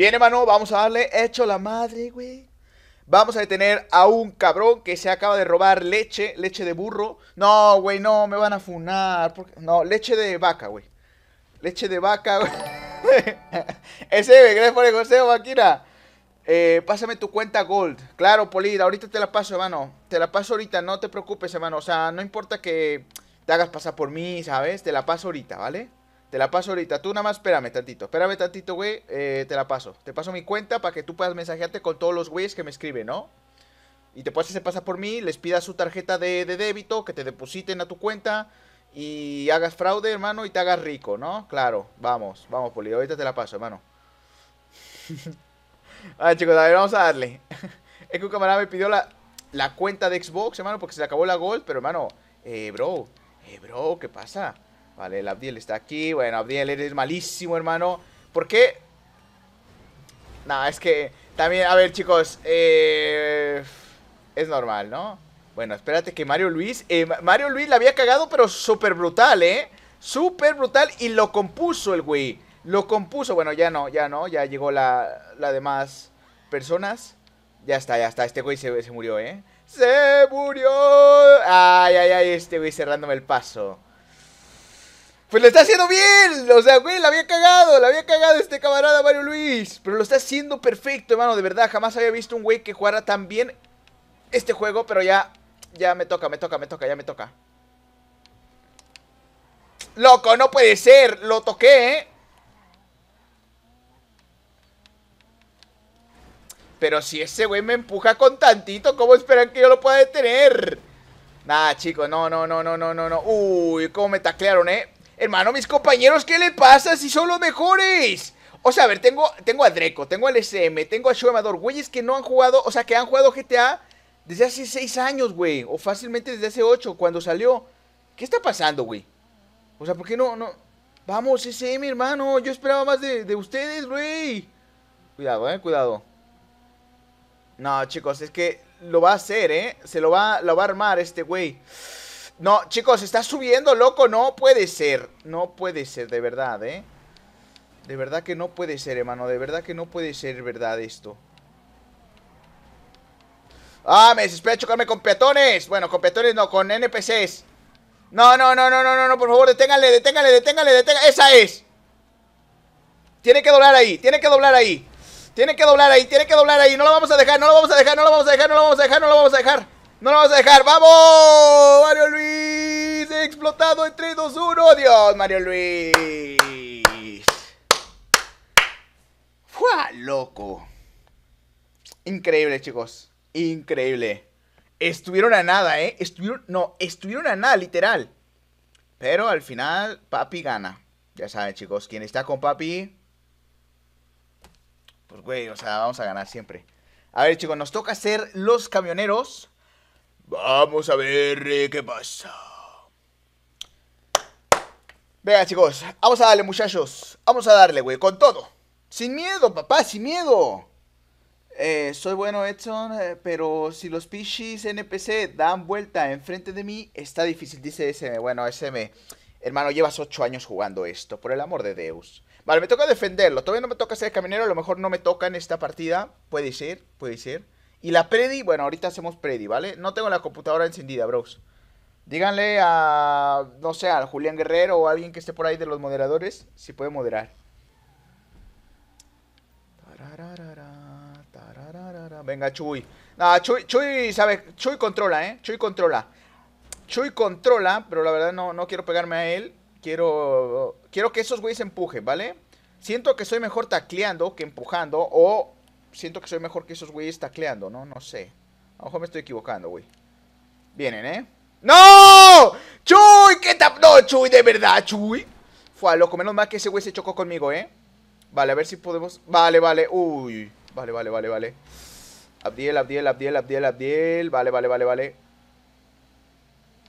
Bien, hermano, vamos a darle hecho la madre, güey. Vamos a detener a un cabrón que se acaba de robar leche, leche de burro. No, güey, no, me van a funar. No, leche de vaca, güey. Leche de vaca, güey. Ese, gracias por el consejo, Vaquira. Eh, pásame tu cuenta Gold. Claro, Polida, ahorita te la paso, hermano. Te la paso ahorita, no te preocupes, hermano. O sea, no importa que te hagas pasar por mí, ¿sabes? Te la paso ahorita, ¿vale? Te la paso ahorita. Tú nada más espérame tantito. Espérame tantito, güey. Eh, te la paso. Te paso mi cuenta para que tú puedas mensajearte con todos los güeyes que me escriben, ¿no? Y te puedes hacer pasar por mí, les pidas su tarjeta de, débito, que te depositen a tu cuenta y hagas fraude, hermano, y te hagas rico, ¿no? Claro, vamos, vamos, Poli. Ahorita te la paso, hermano. a ah, chicos, a ver, vamos a darle. es que un camarada me pidió la, la cuenta de Xbox, hermano, porque se le acabó la Gold, pero, hermano, eh, bro, eh, bro, ¿qué pasa? Vale, el Abdiel está aquí. Bueno, Abdiel, eres malísimo, hermano. ¿Por qué? No, es que... También, a ver, chicos. Eh, es normal, ¿no? Bueno, espérate que Mario Luis... Eh, Mario Luis la había cagado, pero súper brutal, ¿eh? Súper brutal y lo compuso el güey. Lo compuso. Bueno, ya no, ya no. Ya llegó la, la demás personas. Ya está, ya está. Este güey se, se murió, ¿eh? ¡Se murió! Ay, ay, ay. Este güey cerrándome el paso. Pues lo está haciendo bien. O sea, güey, la había cagado. La había cagado este camarada Mario Luis. Pero lo está haciendo perfecto, hermano. De verdad, jamás había visto un güey que jugara tan bien este juego. Pero ya, ya me toca, me toca, me toca, ya me toca. Loco, no puede ser. Lo toqué, ¿eh? Pero si ese güey me empuja con tantito, ¿cómo esperan que yo lo pueda detener? Nah, chicos, no, no, no, no, no, no, no. Uy, cómo me taclearon, ¿eh? Hermano, mis compañeros, ¿qué le pasa si son los mejores? O sea, a ver, tengo, tengo a Dreco, tengo al SM, tengo a amador güeyes que no han jugado, o sea, que han jugado GTA desde hace 6 años, güey, o fácilmente desde hace 8, cuando salió. ¿Qué está pasando, güey? O sea, ¿por qué no, no? Vamos, SM, hermano, yo esperaba más de, ustedes, güey. Cuidado, eh, cuidado. No, chicos, es que lo va a hacer, eh. Se lo va, lo va a armar este güey. No, chicos, está subiendo, loco. No puede ser. No puede ser, de verdad, ¿eh? De verdad que no puede ser, hermano. De verdad que no puede ser verdad esto. Ah, me desespera chocarme con peatones. Bueno, con peatones no, con NPCs. No, no, no, no, no, no, no, por favor, deténgale Deténgale, deténgale, deténgale, Esa es. Tiene que doblar ahí, tiene que doblar ahí. Tiene que doblar ahí, tiene que doblar ahí. no lo vamos a dejar, no lo vamos a dejar, no lo vamos a dejar, no lo vamos a dejar. No lo vamos a dejar. No lo vamos a dejar. ¡Vamos! Mario Luis. Explotado en 3, 2, 1. Dios, Mario Luis. ¡Fue loco! Increíble, chicos. Increíble. Estuvieron a nada, ¿eh? Estuvieron, no, estuvieron a nada, literal. Pero al final, papi gana. Ya saben, chicos, quien está con papi... Pues, güey, o sea, vamos a ganar siempre. A ver, chicos, nos toca ser los camioneros. Vamos a ver eh, qué pasa. Venga, chicos. Vamos a darle, muchachos. Vamos a darle, güey. Con todo. Sin miedo, papá. Sin miedo. Eh, soy bueno, Edson. Eh, pero si los pichis NPC dan vuelta enfrente de mí, está difícil. Dice SM. Bueno, SM. Hermano, llevas ocho años jugando esto. Por el amor de Deus. Vale, me toca defenderlo. Todavía no me toca ser caminero, A lo mejor no me toca en esta partida. Puede ser, puede ser. Y la predi, bueno, ahorita hacemos predi, ¿vale? No tengo la computadora encendida, bros. Díganle a, no sé, a Julián Guerrero o a alguien que esté por ahí de los moderadores si puede moderar. Venga, Chuy. Chuy, Chuy, sabe, Chuy controla, ¿eh? Chuy controla. Chuy controla, pero la verdad no, no quiero pegarme a él. Quiero, quiero que esos güeyes empujen, ¿vale? Siento que soy mejor tacleando que empujando o siento que soy mejor que esos güeyes tacleando, ¿no? No sé. A lo mejor me estoy equivocando, güey. Vienen, ¿eh? ¡No! ¡Chuy! ¿Qué tap? No, Chuy, de verdad, Chuy. Fue loco, menos mal que ese güey se chocó conmigo, ¿eh? Vale, a ver si podemos... Vale, vale, uy. Vale, vale, vale, vale. Abdiel, Abdiel, Abdiel, Abdiel, Abdiel. Vale, vale, vale, vale.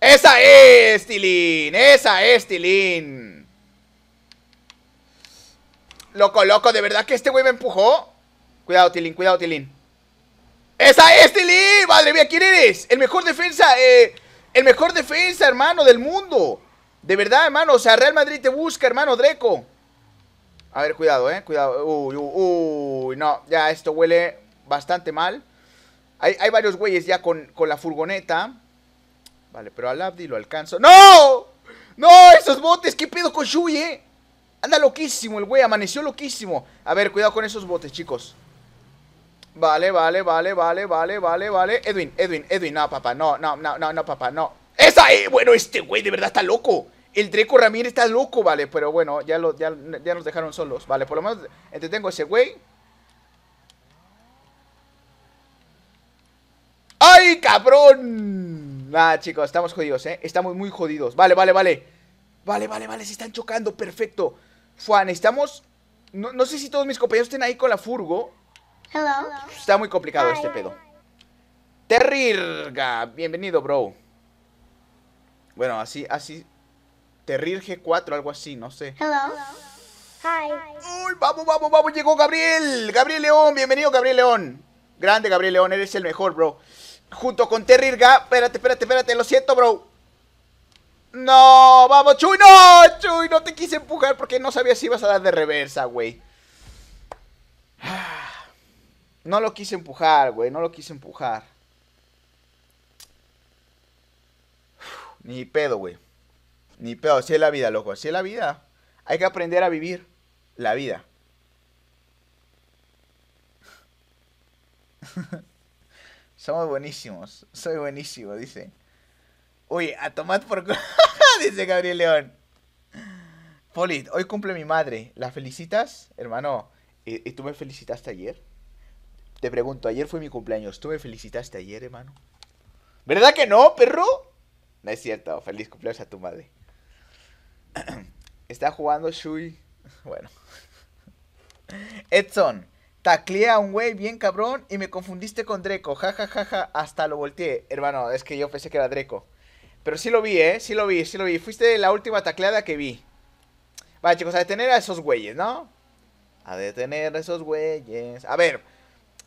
¡Esa es, Tilín! ¡Esa es, Tilín! Loco, loco, ¿de verdad que este güey me empujó? Cuidado, Tilín, cuidado, Tilín. ¡Esa es Tilín! ¡Madre mía, quién eres! El mejor defensa, eh, el mejor defensa, hermano, del mundo. De verdad, hermano, o sea, Real Madrid te busca, hermano, Dreco. A ver, cuidado, eh, cuidado. Uy, uy, uy, no, ya esto huele bastante mal. Hay, varios güeyes ya con, la furgoneta. Vale, pero al Abdi lo alcanzo. ¡No! ¡No! ¡Esos botes! ¿Qué pedo con Shui, eh? Anda loquísimo el güey, amaneció loquísimo. A ver, cuidado con esos botes, chicos. Vale, vale, vale, vale, vale, vale, vale. Edwin, Edwin, Edwin, no, papá, no, no, no, no, no, papá, no. ¡Esa ahí! Bueno, este güey de verdad está loco. El Treco Ramírez está loco, vale, pero bueno, ya, lo, ya, nos dejaron solos. Vale, por lo menos entretengo a ese güey. ¡Ay, cabrón! Nada, chicos, estamos jodidos, ¿eh? Estamos muy jodidos. Vale, vale, vale. Vale, vale, vale, se están chocando, perfecto. Juan, estamos... No, no sé si todos mis compañeros estén ahí con la furgo. Hello. Está muy complicado este pedo. Terrirga, bienvenido, bro. Bueno, así, así. Terrir G4, algo así, no sé. Hello. Hi. Uy, vamos, vamos, vamos, llegó Gabriel. Gabriel León, bienvenido, Gabriel León. Grande, Gabriel León, eres el mejor, bro. Junto con Terrirga. Espérate, espérate, espérate, lo siento, bro. No, vamos, Chuy, no, Chuy, no te quise empujar porque no sabía si ibas a dar de reversa, güey. No lo quise empujar, güey, no lo quise empujar. ni pedo, güey. Ni pedo, así es la vida, loco, así es la vida. Hay que aprender a vivir la vida. Somos buenísimos, soy buenísimo, dice. Uy, a tomar por dice Gabriel León. Polit, hoy cumple mi madre. ¿La felicitas, hermano? ¿Y tú me felicitaste ayer? Te pregunto, ayer fue mi cumpleaños. ¿Tú me felicitaste ayer, hermano? ¿Verdad que no, perro? No es cierto. Feliz cumpleaños a tu madre. Está jugando Shui. Bueno. Edson. Tacleé a un güey bien cabrón y me confundiste con Dreco. Ja, ja, ja, Hasta lo volteé. Hermano, es que yo pensé que era Dreco. Pero sí lo vi, ¿eh? Sí lo vi, sí lo vi. Fuiste la última tacleada que vi. Vale, chicos, a detener a esos güeyes, ¿no? A detener a esos güeyes. A ver,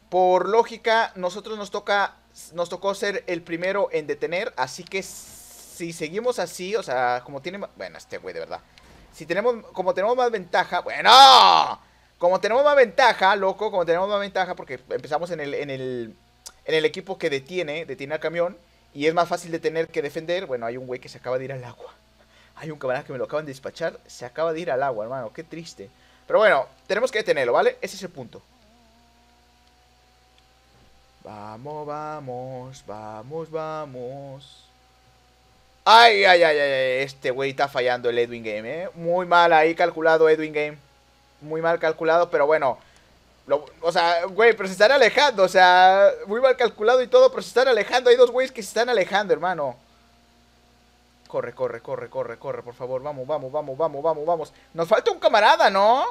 por lógica, nosotros nos toca nos tocó ser el primero en detener, así que si seguimos así, o sea, como tiene, bueno, este güey de verdad. Si tenemos como tenemos más ventaja, bueno, como tenemos más ventaja, loco, como tenemos más ventaja porque empezamos en el en el en el equipo que detiene, detiene al camión y es más fácil detener que defender. Bueno, hay un güey que se acaba de ir al agua. Hay un camarada que me lo acaban de despachar, se acaba de ir al agua, hermano, qué triste. Pero bueno, tenemos que detenerlo, ¿vale? Ese es el punto. Vamos, vamos, vamos, vamos. ¡Ay, ay, ay, ay! Este güey está fallando el Edwin Game, ¿eh? Muy mal ahí calculado Edwin Game. Muy mal calculado, pero bueno. o sea, güey, pero se están alejando. O sea, muy mal calculado y todo, pero se están alejando. Hay dos güeyes que se están alejando, hermano. Corre, corre, corre, corre, corre, por favor. Vamos, vamos, vamos, vamos, vamos, vamos. Nos falta un camarada, ¿no?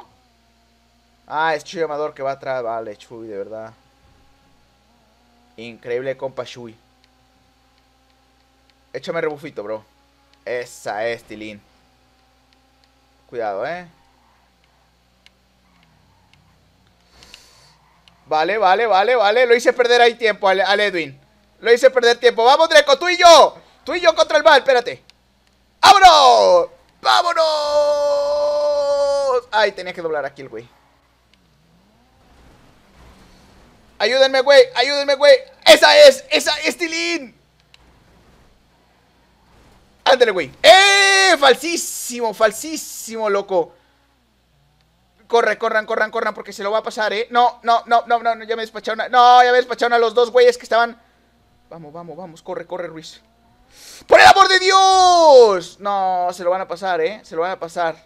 Ah, es Chuy Amador que va atrás. Vale, Chuy, de verdad. Increíble compa Shui. Échame rebufito, bro. Esa es, Tilín. Cuidado, eh. Vale, vale, vale, vale. Lo hice perder ahí tiempo al, Edwin. Lo hice perder tiempo. ¡Vamos, Dreco! ¡Tú y yo! ¡Tú y yo contra el mal! Espérate. ¡Vámonos! ¡Vámonos! Ay, tenía que doblar aquí el güey. Ayúdenme, güey. Ayúdenme, güey. Esa es. Esa es Tilín. Ándale, güey. ¡Eh! Falsísimo, falsísimo, loco. Corre, corran, corran, corran, porque se lo va a pasar, ¿eh? No, no, no, no, no, ya me despacharon. A... No, ya me despacharon a los dos güeyes que estaban. Vamos, vamos, vamos. Corre, corre, Ruiz. ¡Por el amor de Dios! No, se lo van a pasar, ¿eh? Se lo van a pasar.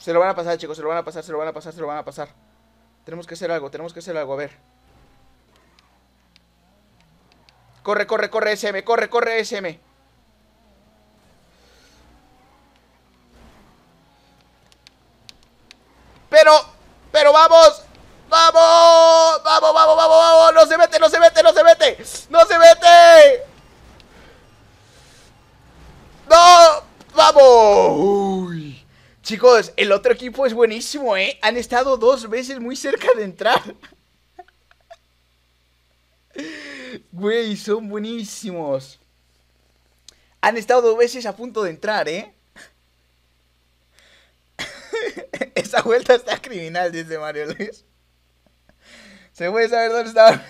Se lo van a pasar, chicos. Se lo van a pasar, se lo van a pasar, se lo van a pasar. Tenemos que hacer algo, tenemos que hacer algo, a ver. Corre, corre, corre, SM, corre, corre, SM. Pero, pero vamos. ¡Vamos! ¡Vamos, vamos, vamos, vamos! ¡No se mete, no se mete, no se mete! ¡No se mete! ¡No! ¡Vamos! Chicos, el otro equipo es buenísimo, ¿eh? Han estado dos veces muy cerca de entrar. Güey, son buenísimos. Han estado dos veces a punto de entrar, ¿eh? Esa vuelta está criminal, dice Mario Luis. Se puede saber dónde estaban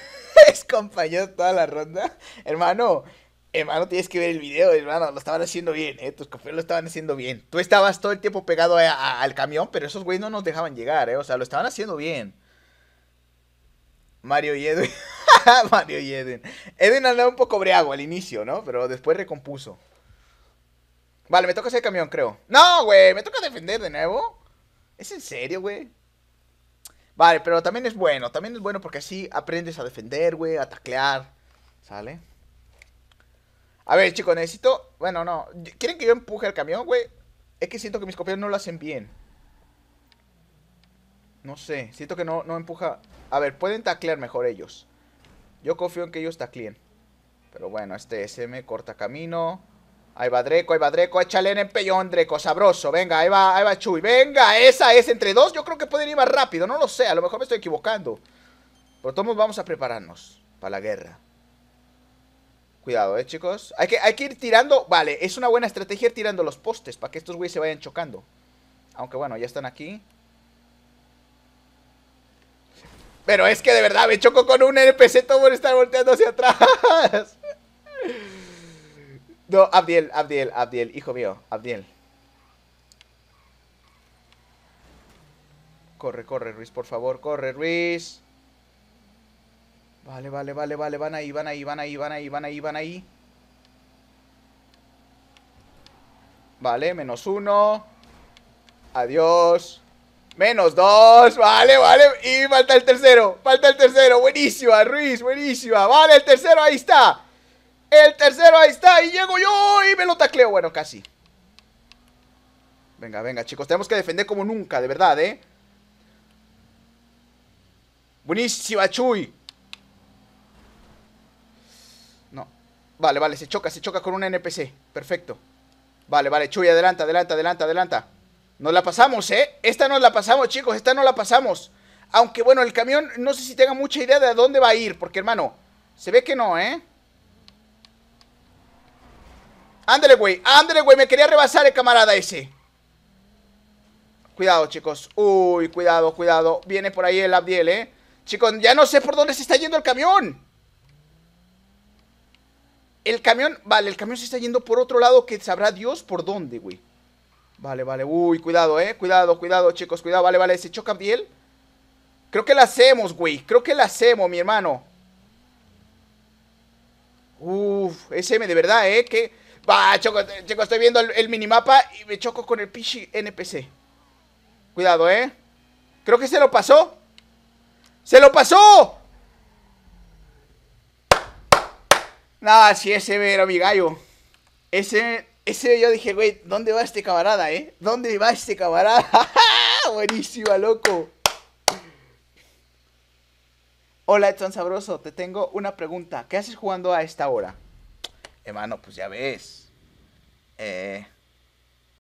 Es toda la ronda. Hermano, Hermano, tienes que ver el video, hermano. Lo estaban haciendo bien, ¿eh? Tus compañeros lo estaban haciendo bien. Tú estabas todo el tiempo pegado al camión, pero esos güeyes no nos dejaban llegar, ¿eh? O sea, lo estaban haciendo bien. Mario y Edwin. Mario y Eden Edwin andaba un poco breago al inicio, ¿no? Pero después recompuso. Vale, me toca ese camión, creo. No, güey, me toca defender de nuevo. ¿Es en serio, güey? Vale, pero también es bueno. También es bueno porque así aprendes a defender, güey, a taclear. ¿Sale? A ver, chicos, necesito. Bueno, no. ¿Quieren que yo empuje el camión, güey? Es que siento que mis compañeros no lo hacen bien. No sé. Siento que no, no empuja. A ver, pueden taclear mejor ellos. Yo confío en que ellos tacleen. Pero bueno, este SM corta camino. Ahí va Dreco, ahí va Dreco, échale en el pellón, Dreco, sabroso, venga, ahí va, ahí va Chuy, venga, esa es, entre dos yo creo que pueden ir más rápido, no lo sé, a lo mejor me estoy equivocando. Pero todos vamos a prepararnos para la guerra cuidado, eh, chicos. Hay que, hay que ir tirando. Vale, es una buena estrategia ir tirando los postes para que estos güeyes se vayan chocando. Aunque bueno, ya están aquí. Pero es que de verdad me choco con un NPC todo por estar volteando hacia atrás. No, Abdiel, Abdiel, Abdiel, hijo mío, Abdiel. Corre, corre, Ruiz, por favor, corre, Ruiz. Vale, vale, vale, vale, van ahí, van ahí, van ahí, van ahí, van ahí, van ahí. Vale, menos uno. Adiós. Menos dos. Vale, vale. Y falta el tercero. Falta el tercero. Buenísima, Ruiz. Buenísima. Vale, el tercero. Ahí está. El tercero. Ahí está. Y llego yo. Y me lo tacleo. Bueno, casi. Venga, venga, chicos. Tenemos que defender como nunca, de verdad, ¿eh? Buenísima, Chuy. Vale, vale, se choca, se choca con un NPC. Perfecto. Vale, vale, Chuy, adelanta, adelante, adelanta, adelanta. Nos la pasamos, ¿eh? Esta nos la pasamos, chicos, esta no la pasamos. Aunque, bueno, el camión, no sé si tenga mucha idea de a dónde va a ir, porque, hermano, se ve que no, ¿eh? Ándale, güey, ándale, güey, me quería rebasar el camarada ese. Cuidado, chicos. Uy, cuidado, cuidado. Viene por ahí el Abdiel, ¿eh? Chicos, ya no sé por dónde se está yendo el camión el camión, vale, el camión se está yendo por otro lado que sabrá Dios por dónde, güey. Vale, vale, uy, cuidado, eh, cuidado, cuidado, chicos, cuidado, vale, vale, se chocan bien. Creo que la hacemos, güey, creo que la hacemos, mi hermano. Uf, SM de verdad, eh, que... Va, choco, estoy viendo el, el, minimapa y me choco con el pichi NPC. Cuidado, eh. Creo que se lo pasó. ¡Se lo pasó! Nada, si ese era mi gallo. Ese, ese yo dije, güey, ¿dónde va este camarada, eh? ¿Dónde va este camarada? Buenísima, loco. Hola, Edson Sabroso, te tengo una pregunta. ¿Qué haces jugando a esta hora? Hermano, pues ya ves. Eh,